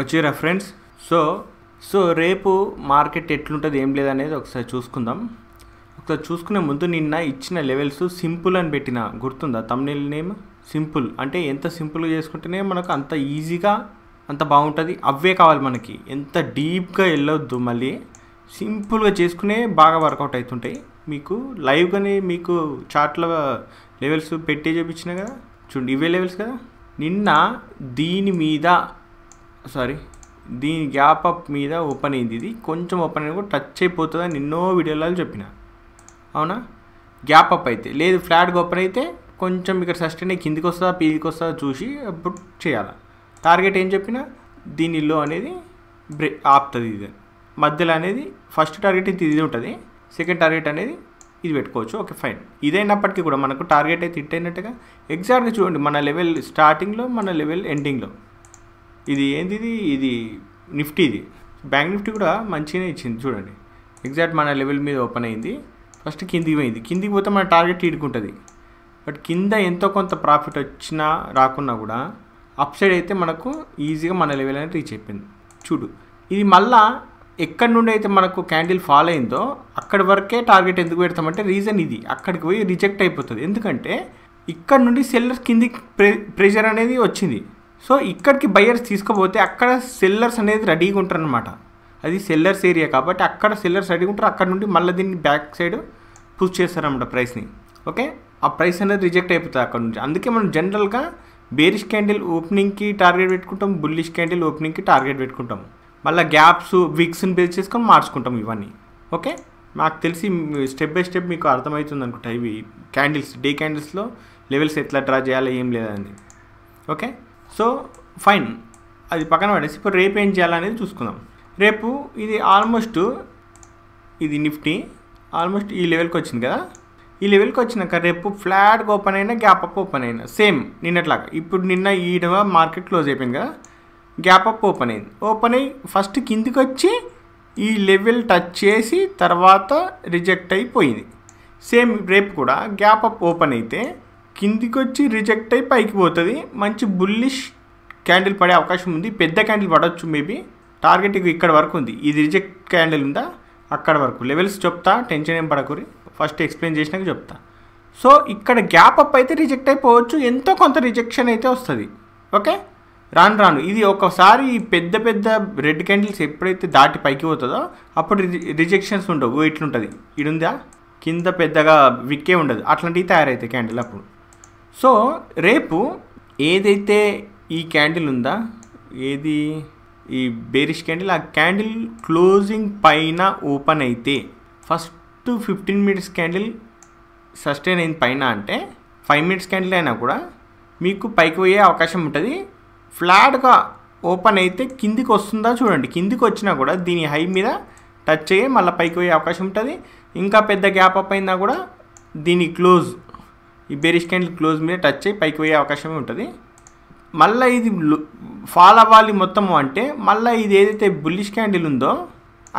వచ్చిరా friends so so రేపు market ఎట్లుంటుంది ఏం లేదనేది ఒకసారి చూసుకుందాం ఒకసారి చూసుకునే ముందు నిన్న ఇచ్చిన లెవెల్స్ సింపుల్ అని పెట్టిన గుర్తుందా తమిళ నేమ్ సింపుల్ అంటే ఎంత సింపుల్గా చేసుకుంటేనే మనకు అంత ఈజీగా అంత బాగుంటుంది అవే కావాలి మనకి ఎంత డీప్గా వెళ్ళొద్దు మళ్ళీ సింపుల్గా చేసుకునే బాగా వర్కౌట్ అవుతుంటాయి మీకు లైవ్గానే మీకు చాట్ల లెవెల్స్ పెట్టి చూపించిన కదా చూడండి ఇవే లెవెల్స్ కదా నిన్న దీని మీద సారీ దీని గ్యాప్ అప్ మీద ఓపెన్ అయింది ఇది కొంచెం ఓపెన్ అయినా కూడా టచ్ అని ఎన్నో వీడియోలలో చెప్పిన అవునా గ్యాప్ అప్ అయితే లేదు ఫ్లాట్గా ఓపెన్ అయితే కొంచెం ఇక్కడ సస్టైన్ కిందికి వస్తుందా పీదికి వస్తుందా చూసి అప్పుడు చేయాలి టార్గెట్ ఏం చెప్పినా దీనిలో అనేది బ్రే ఆపుతుంది ఇది మధ్యలో అనేది ఫస్ట్ టార్గెట్ అయితే ఇది ఉంటుంది సెకండ్ టార్గెట్ అనేది ఇది పెట్టుకోవచ్చు ఓకే ఫైన్ ఇదైనప్పటికీ కూడా మనకు టార్గెట్ అయితే ఇట్ అయినట్టుగా ఎగ్జాక్ట్గా చూడండి మన లెవెల్ స్టార్టింగ్లో మన లెవెల్ ఎండింగ్లో ఇది ఏంది ఇది నిఫ్టీది బ్యాంక్ నిఫ్టీ కూడా మంచిగానే ఇచ్చింది చూడండి ఎగ్జాక్ట్ మన లెవెల్ మీద ఓపెన్ అయింది ఫస్ట్ కిందికి పోయింది కిందికి పోతే మన టార్గెట్ ఇడుకుంటుంది బట్ కింద ఎంతో కొంత ప్రాఫిట్ వచ్చినా రాకున్నా కూడా అప్ సైడ్ అయితే మనకు ఈజీగా మన లెవెల్ అనేది రీచ్ అయిపోయింది చూడు ఇది మళ్ళా ఎక్కడి నుండి అయితే మనకు క్యాండిల్ ఫాల్ అయిందో అక్కడి వరకే టార్గెట్ ఎందుకు పెడతామంటే రీజన్ ఇది అక్కడికి పోయి రిజెక్ట్ అయిపోతుంది ఎందుకంటే ఇక్కడ నుండి సెల్లర్స్ కిందికి ప్రెజర్ అనేది వచ్చింది సో ఇక్కడికి బయర్స్ తీసుకోపోతే అక్కడ సెల్లర్స్ అనేది రెడీగా ఉంటారనమాట అది సెల్లర్స్ ఏరియా కాబట్టి అక్కడ సెల్లర్స్ రెడీగా ఉంటారు అక్కడ నుండి మళ్ళీ దీన్ని బ్యాక్ సైడ్ పుష్ చేస్తారన్నమాట ప్రైస్ని ఓకే ఆ ప్రైస్ అనేది రిజెక్ట్ అయిపోతుంది అక్కడ నుంచి అందుకే మనం జనరల్గా బేరిష్ క్యాండిల్ ఓపెనింగ్కి టార్గెట్ పెట్టుకుంటాం బుల్లిష్ క్యాండిల్ ఓపెనింగ్కి టార్గెట్ పెట్టుకుంటాం మళ్ళీ గ్యాప్స్ విక్స్ని బేస్ చేసుకొని మార్చుకుంటాం ఇవన్నీ ఓకే నాకు తెలిసి స్టెప్ బై స్టెప్ మీకు అర్థమవుతుంది అనుకుంటా ఇవి క్యాండిల్స్ డే క్యాండిల్స్లో లెవెల్స్ ఎట్లా డ్రా చేయాలి ఏం లేదండి ఓకే సో ఫైన్ అది పక్కన పడేసి ఇప్పుడు రేపు ఏం చేయాలనేది చూసుకుందాం రేపు ఇది ఆల్మోస్ట్ ఇది నిఫ్టీ ఆల్మోస్ట్ ఈ లెవెల్కి వచ్చింది కదా ఈ లెవెల్కి వచ్చినాక రేపు ఫ్లాట్గా ఓపెన్ అయినా గ్యాప్ అప్ ఓపెన్ అయినా సేమ్ నిన్నట్లాగా ఇప్పుడు నిన్న ఈ మార్కెట్ క్లోజ్ అయిపోయింది కదా గ్యాప్ అప్ ఓపెన్ అయింది ఓపెన్ అయ్యి ఫస్ట్ కిందికి వచ్చి ఈ లెవెల్ టచ్ చేసి తర్వాత రిజెక్ట్ అయిపోయింది సేమ్ రేపు కూడా గ్యాప్ అప్ ఓపెన్ అయితే కిందికి వచ్చి రిజెక్ట్ అయ్యి పైకి పోతుంది మంచి బుల్లిష్ క్యాండిల్ పడే అవకాశం ఉంది పెద్ద క్యాండిల్ పడవచ్చు మేబీ టార్గెట్ ఇక్కడ వరకు ఉంది ఇది రిజెక్ట్ క్యాండిల్ ఉందా అక్కడ వరకు లెవెల్స్ చెప్తా టెన్షన్ ఏం పడకూరి ఫస్ట్ ఎక్స్ప్లెయిన్ చేసినాక చెప్తా సో ఇక్కడ గ్యాప్ అప్ అయితే రిజెక్ట్ అయిపోవచ్చు ఎంతో కొంత రిజెక్షన్ అయితే వస్తుంది ఓకే రాను రాను ఇది ఒకసారి పెద్ద పెద్ద రెడ్ క్యాండిల్స్ ఎప్పుడైతే దాటి పైకి పోతుందో అప్పుడు రిజెక్షన్స్ ఉండవు ఇట్లుంటుంది ఇడుందా కింద పెద్దగా విక్కే ఉండదు అట్లాంటివి తయారైతే క్యాండిల్ అప్పుడు సో రేపు ఏదైతే ఈ క్యాండిల్ ఉందా ఏది ఈ బేరిష్ క్యాండిల్ ఆ క్యాండిల్ క్లోజింగ్ పైన ఓపెన్ అయితే first fifteen minutes candle sustain అయిన పైన అంటే ఫైవ్ మినిట్స్ క్యాండిల్ అయినా కూడా మీకు పైకి పోయే అవకాశం ఉంటుంది ఫ్లాట్గా ఓపెన్ అయితే కిందికి వస్తుందా చూడండి కిందికి వచ్చినా కూడా దీని హై మీద టచ్ అయ్యి మళ్ళీ పైకి పోయే అవకాశం ఉంటుంది ఇంకా పెద్ద గ్యాప్ అప్ అయినా కూడా దీని క్లోజ్ ఈ బేరిష్ క్యాండిల్ క్లోజ్ మీద టచ్ అయ్యి పైకి పోయే అవకాశమే ఉంటుంది మళ్ళీ ఇది ఫాల్ అవ్వాలి మొత్తము అంటే మళ్ళీ ఇది ఏదైతే బుల్లిష్ క్యాండిల్ ఉందో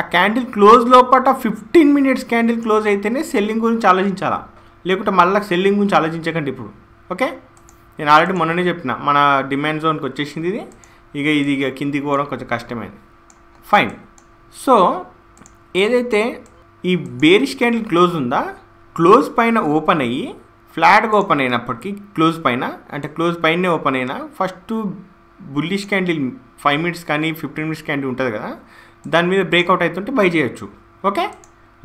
ఆ క్యాండిల్ క్లోజ్ లోపల ఫిఫ్టీన్ మినిట్స్ క్యాండిల్ క్లోజ్ అయితేనే సెల్లింగ్ గురించి ఆలోచించాలా లేకుంటే మళ్ళీ సెల్లింగ్ గురించి ఆలోచించకండి ఇప్పుడు ఓకే నేను ఆల్రెడీ మొన్ననే చెప్పిన మన డిమాండ్ జోన్కి వచ్చేసింది ఇది ఇక ఇది ఇక కిందికి పోవడం కొంచెం కష్టమైంది ఫైన్ సో ఏదైతే ఈ బేరిష్ క్యాండిల్ క్లోజ్ ఉందా క్లోజ్ పైన ఓపెన్ అయ్యి ఫ్లాట్గా ఓపెన్ అయినప్పటికీ క్లోజ్ పైన అంటే క్లోజ్ పైనే ఓపెన్ అయినా first bullish candle five minutes కానీ ఫిఫ్టీన్ మినిట్స్ క్యాండిల్ ఉంటుంది కదా దాని మీద బ్రేక్అవుట్ అవుతుంటే బై చేయొచ్చు ఓకే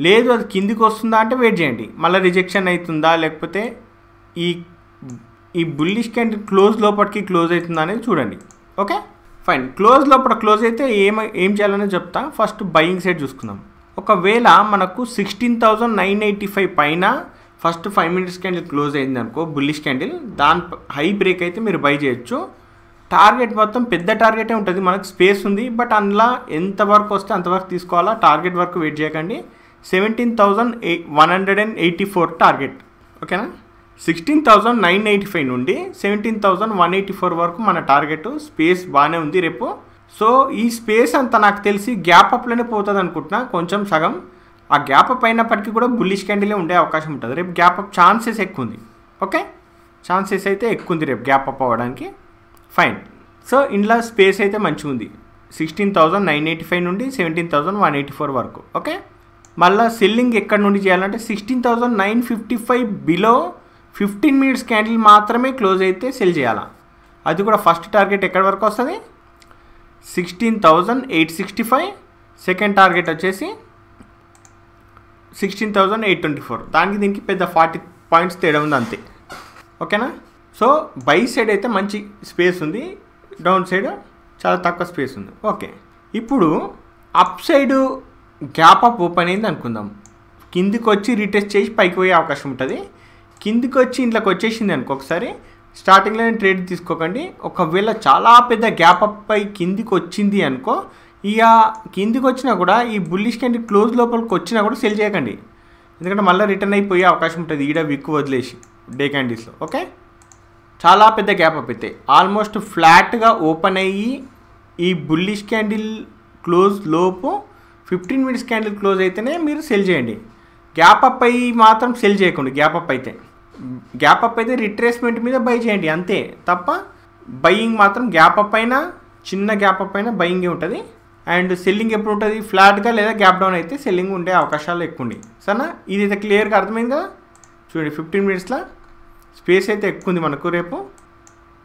లేదు అది కిందికి వస్తుందా అంటే వెయిట్ చేయండి మళ్ళీ రిజెక్షన్ అవుతుందా లేకపోతే ఈ ఈ బుల్లిష్ క్యాండిల్ క్లోజ్ లోపలికి క్లోజ్ అవుతుందా అనేది చూడండి ఓకే ఫైన్ క్లోజ్ లోపల క్లోజ్ అయితే ఏమ ఏం చేయాలనే చెప్తా ఫస్ట్ బయింగ్ సైడ్ చూసుకుందాం ఒకవేళ మనకు sixteen thousand nine eighty five పైన first five minutes candle close అయింది అనుకో బుల్లిష్ క్యాండిల్ దాని హై బ్రేక్ అయితే మీరు బై చేయొచ్చు టార్గెట్ మొత్తం పెద్ద టార్గెటే ఉంటుంది మనకు స్పేస్ ఉంది బట్ అందులో ఎంత వరకు వస్తే అంతవరకు తీసుకోవాలా టార్గెట్ వరకు వెయిట్ చేయకండి seventeen thousand one hundred and eighty four target ఓకేనా sixteen thousand nine eighty five నుండి seventeen thousand one eighty four వరకు మన టార్గెట్ స్పేస్ బాగానే ఉంది రేపు సో ఈ స్పేస్ అంతా నాకు తెలిసి గ్యాప్ అప్లోనే పోతుంది అనుకుంటున్నా కొంచెం సగం ఆ గ్యాప్ అప్ అయినప్పటికీ కూడా బుల్లిష్ క్యాండిలే ఉండే అవకాశం ఉంటుంది రేపు గ్యాప్ అప్ ఛాన్సెస్ ఎక్కువ ఉంది ఓకే ఛాన్సెస్ అయితే ఎక్కువ ఉంది రేపు గ్యాప్ అప్ అవ్వడానికి ఫైన్ సో ఇందులో స్పేస్ అయితే మంచిగా ఉంది sixteen thousand nine eighty five నుండి seventeen thousand one eighty four వరకు ఓకే మళ్ళీ సెల్లింగ్ ఎక్కడ నుండి చేయాలంటే sixteen thousand nine fifty five below fifteen minutes candle మాత్రమే క్లోజ్ అయితే సెల్ చేయాలా అది కూడా ఫస్ట్ టార్గెట్ ఎక్కడి వరకు వస్తుంది sixteen thousand eight sixty five second target వచ్చేసి sixteen thousand eight twenty four దానికి దీనికి పెద్ద ఫార్టీ పాయింట్స్ తేడా ఉంది అంతే ఓకేనా సో బై సైడ్ అయితే మంచి స్పేస్ ఉంది డౌన్ సైడ్ చాలా తక్కువ స్పేస్ ఉంది ఓకే ఇప్పుడు up side gap up open అయింది అనుకుందాం కిందికి వచ్చి రీటెస్ట్ చేసి పైకి పోయే అవకాశం ఉంటుంది కిందికి వచ్చి ఇంట్లోకి వచ్చేసింది అనుకో ఒకసారి స్టార్టింగ్లోనే ట్రేడ్ తీసుకోకండి ఒకవేళ చాలా పెద్ద గ్యాప్ అప్ పై కిందికి వచ్చింది అనుకో ఇక కిందికి వచ్చినా కూడా ఈ బుల్లిష్ క్యాండిల్ క్లోజ్ లోపలికి వచ్చినా కూడా సెల్ చేయకండి ఎందుకంటే మళ్ళీ రిటర్న్ అయిపోయే అవకాశం ఉంటుంది ఈడ విక్కు వదిలేసి డే క్యాండీస్లో ఓకే చాలా పెద్ద గ్యాప్ అప్ అయితే ఆల్మోస్ట్ ఫ్లాట్గా ఓపెన్ అయ్యి ఈ బుల్లిష్ క్యాండిల్ క్లోజ్ లోపు ఫిఫ్టీన్ మినిట్స్ క్యాండిల్ క్లోజ్ అయితేనే మీరు సెల్ చేయండి గ్యాప్ అప్ అయ్యి మాత్రం సెల్ చేయకండి గ్యాప్ అప్ అయితే గ్యాప్ అప్ అయితే రిట్రేస్మెంట్ మీద బై చేయండి అంతే తప్ప బయింగ్ మాత్రం గ్యాప్ అప్ అయినా చిన్న గ్యాప్ అప్ అయినా బయింగే ఉంటుంది అండ్ సెల్లింగ్ ఎప్పుడు ఉంటుంది ఫ్లాట్గా లేదా గ్యాప్ డౌన్ అయితే సెల్లింగ్ ఉండే అవకాశాలు ఎక్కువ ఉన్నాయి సరేనా అయితే క్లియర్గా అర్థమైంది కదా చూడండి ఫిఫ్టీన్ మినిట్స్లో స్పేస్ అయితే ఎక్కువ ఉంది మనకు రేపు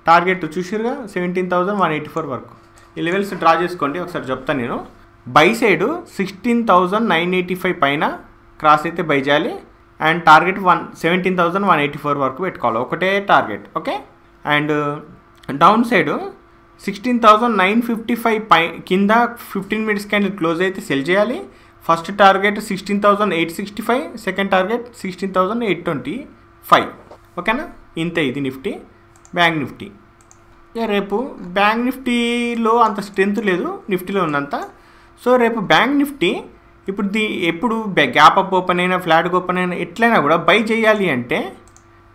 టార్గెట్ చూసిరుగా seventeen thousand one eighty four వరకు ఈ లెవెల్స్ డ్రా చేసుకోండి ఒకసారి చెప్తాను నేను buy side sixteen nine eighty five పైన క్రాస్ అయితే బై చేయాలి and target one seventeen thousand one eighty four వరకు పెట్టుకోవాలి ఒకటే target okay and down side sixteen thousand nine fifty five పై కింద ఫిఫ్టీన్ మినిట్స్ క్యాండిల్ క్లోజ్ అయితే సెల్ చేయాలి first target sixteen thousand eight sixty five second target sixteen thousand eight twenty five ఓకేనా ఇంత ఇది నిఫ్టీ బ్యాంక్ నిఫ్టీ రేపు బ్యాంక్ నిఫ్టీలో అంత స్ట్రెంత్ లేదు నిఫ్టీలో ఉన్నంత సో రేపు బ్యాంక్ నిఫ్టీ ఇప్పుడు దీ ఎప్పుడు గ్యాప్ అప్ ఓపెన్ అయినా ఫ్లాట్ ఓపెన్ అయినా ఎట్లయినా కూడా బై చేయాలి అంటే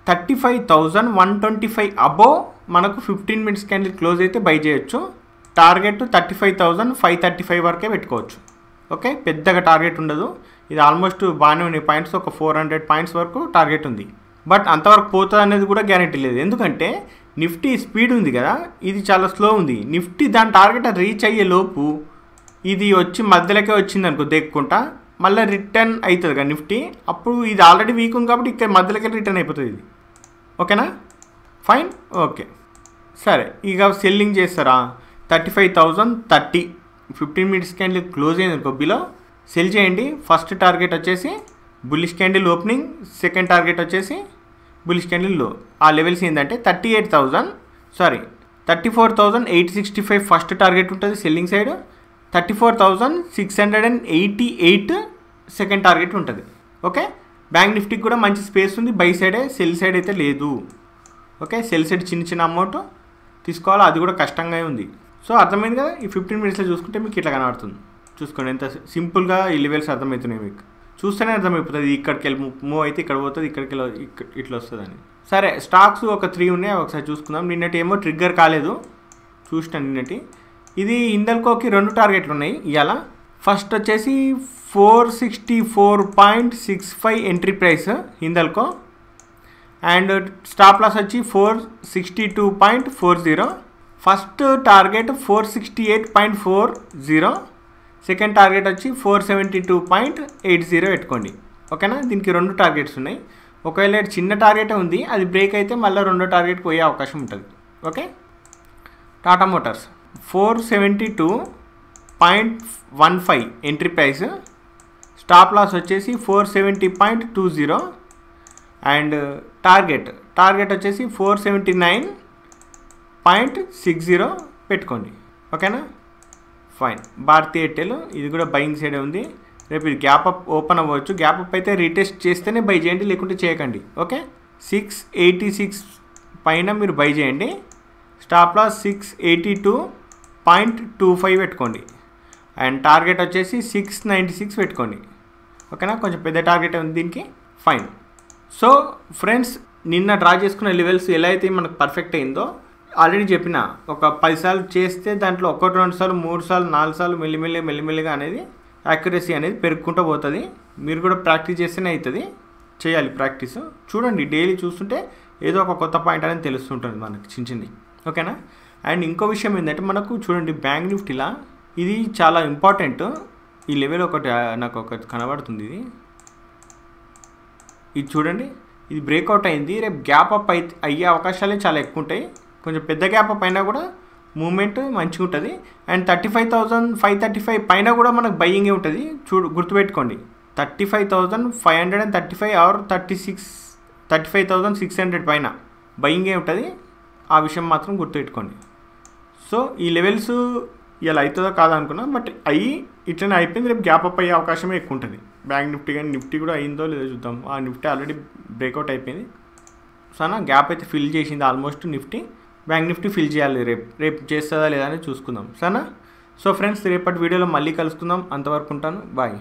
thirty five thousand one twenty five above మనకు ఫిఫ్టీన్ మినిట్స్ క్యాండిల్ క్లోజ్ అయితే బై చేయొచ్చు target thirty five thousand five thirty five వరకే పెట్టుకోవచ్చు ఓకే పెద్దగా టార్గెట్ ఉండదు ఇది ఆల్మోస్ట్ బాగానే ఉన్నాయి పాయింట్స్ ఒక ఫోర్ హండ్రెడ్ పాయింట్స్ వరకు టార్గెట్ ఉంది బట్ అంతవరకు పోతుంది అనేది కూడా గ్యారంటీ లేదు ఎందుకంటే నిఫ్టీ స్పీడ్ ఉంది కదా ఇది చాలా స్లో ఉంది నిఫ్టీ దాని టార్గెట్ రీచ్ అయ్యే లోపు ఇది వచ్చి మధ్యలోకే వచ్చింది అనుకో దేక్కుంటా మళ్ళీ రిటర్న్ అవుతుంది కదా నిఫ్టీ అప్పుడు ఇది ఆల్రెడీ వీక్ ఉంది కాబట్టి ఇక్కడ మధ్యలోకే రిటర్న్ అయిపోతుంది ఇది ఓకేనా ఫైన్ ఓకే సరే ఇక సెల్లింగ్ చేస్తారా thirty five thousand thirty fifteen minutes candle close అయింది కొబ్బిలో సెల్ చేయండి ఫస్ట్ టార్గెట్ వచ్చేసి bullish candle opening second target వచ్చేసి బుల్లిష్ క్యాండిల్ లో ఆ లెవెల్స్ ఏంటంటే thirty eight thousand sorry thirty four thousand eight sixty five first target ఉంటుంది selling side thirty four thousand six hundred and eighty eight second target ఉంటుంది okay bank నిఫ్టీకి కూడా మంచి space ఉంది బై సైడే సెల్ సైడ్ అయితే లేదు ఓకే సెల్ సెట్ చిన్న చిన్న అమౌంట్ తీసుకోవాలి అది కూడా కష్టంగా ఉంది సో అర్థమైంది కదా ఈ ఫిఫ్టీన్ మినిట్స్లో చూసుకుంటే మీకు ఇట్లా కనబడుతుంది చూసుకోండి ఎంత సింపుల్గా ఈ లెవెల్స్ అర్థమవుతున్నాయి మీకు చూస్తేనే అర్థమైపోతుంది ఇక్కడికి వెళ్ళి మూవ్ అయితే ఇక్కడ పోతుంది ఇక్కడికి వెళ్ళి ఇట్లా వస్తుందని సరే స్టాక్స్ ఒక త్రీ ఉన్నాయి ఒకసారి చూసుకుందాం నిన్నటి ఏమో ట్రిగ్గర్ కాలేదు చూసినాను నిన్నటి ఇది ఇందల్కోకి రెండు టార్గెట్లు ఉన్నాయి ఇవాళ ఫస్ట్ వచ్చేసి four sixty four point six five entry price Hindalco and stop loss వచ్చి four sixty two point four zero first target four sixty eight point four zero second target వచ్చి four seventy two point eight zero పెట్టుకోండి ఓకేనా దీనికి రెండు targets ఉన్నాయి ఒకవేళ చిన్న target ఉంది అది బ్రేక్ అయితే మళ్ళీ రెండో టార్గెట్ పోయే అవకాశం ఉంటుంది okay Tata motors four seventy two point one five entry price stop loss వచ్చేసి four seventy point two zero and target target వచ్చేసి four seventy nine point six zero పెట్టుకోండి ఓకేనా ఫైన్ భారతీ ఎయిర్టెల్ ఇది కూడా బయింగ్ సైడ్ ఉంది రేపు ఇది గ్యాప్ అప్ ఓపెన్ అవ్వచ్చు గ్యాప్ అప్ అయితే రీటెస్ట్ చేస్తేనే బై చేయండి లేకుంటే చేయకండి ఓకే సిక్స్ ఎయిటీ సిక్స్ పైన మీరు బై చేయండి stop loss six eighty two point two five పెట్టుకోండి అండ్ టార్గెట్ వచ్చేసి సిక్స్ నైంటీ సిక్స్ పెట్టుకోండి ఓకేనా కొంచెం పెద్ద టార్గెట్ ఉంది దీనికి ఫైన్ సో ఫ్రెండ్స్ నిన్న డ్రా చేసుకున్న లెవెల్స్ ఎలా అయితే మనకు పర్ఫెక్ట్ అయిందో ఆల్రెడీ చెప్పిన ఒక పది సార్లు చేస్తే దాంట్లో ఒకటి రెండు సార్లు మూడు సార్లు నాలుగు సార్లు మెల్లిమెల్లి మెల్లిమెల్లిగా అనేది యాక్యురసీ అనేది పెరుగుకుంటూ పోతుంది మీరు కూడా ప్రాక్టీస్ చేస్తేనే అవుతుంది చేయాలి ప్రాక్టీస్ చూడండి డైలీ చూస్తుంటే ఏదో ఒక కొత్త పాయింట్ అనేది తెలుస్తుంటుంది మనకి చిన్న చిన్నది ఓకేనా అండ్ ఇంకో విషయం ఏంటంటే మనకు చూడండి బ్యాంక్ నిఫ్టీలా ఇది చాలా ఇంపార్టెంట్ ఈ లెవెల్ ఒకటి నాకు ఒకటి కనబడుతుంది ఇది ఇది చూడండి ఇది బ్రేక్అవుట్ అయింది రేపు గ్యాప్ అప్ అయ్యే అవకాశాలే చాలా ఎక్కువ ఉంటాయి కొంచెం పెద్ద గ్యాప్ అప్ అయినా కూడా మూమెంట్ మంచిగా ఉంటుంది and thirty five thousand five thirty five పైన కూడా మనకు బయ్యింగే ఉంటుంది చూడు గుర్తుపెట్టుకోండి thirty five thousand five hundred and thirty five or thirty six thirty five thousand six hundred పైన బయ్యింగే ఉంటుంది ఆ విషయం మాత్రం గుర్తుపెట్టుకోండి సో ఈ లెవెల్స్ ఇలా అవుతుందో కాదనుకున్నా బట్ అయ్యి ఇట్లనే అయిపోయింది రేపు గ్యాప్ అప్ అయ్యే అవకాశమే ఎక్కువ ఉంటుంది బ్యాంక్ నిఫ్టీ కానీ నిఫ్టీ కూడా అయిందో లేదో చూద్దాం ఆ నిఫ్టీ ఆల్రెడీ బ్రేక్అవుట్ అయిపోయింది సో గ్యాప్ అయితే ఫిల్ చేసింది almost Nifty bank Nifty fill చేయాలి రేపు రేపు చేస్తుందా లేదా అని చూసుకుందాం సరేనా సో ఫ్రెండ్స్ రేపటి వీడియోలో మళ్ళీ కలుసుకుందాం అంతవరకు ఉంటాను బాయ్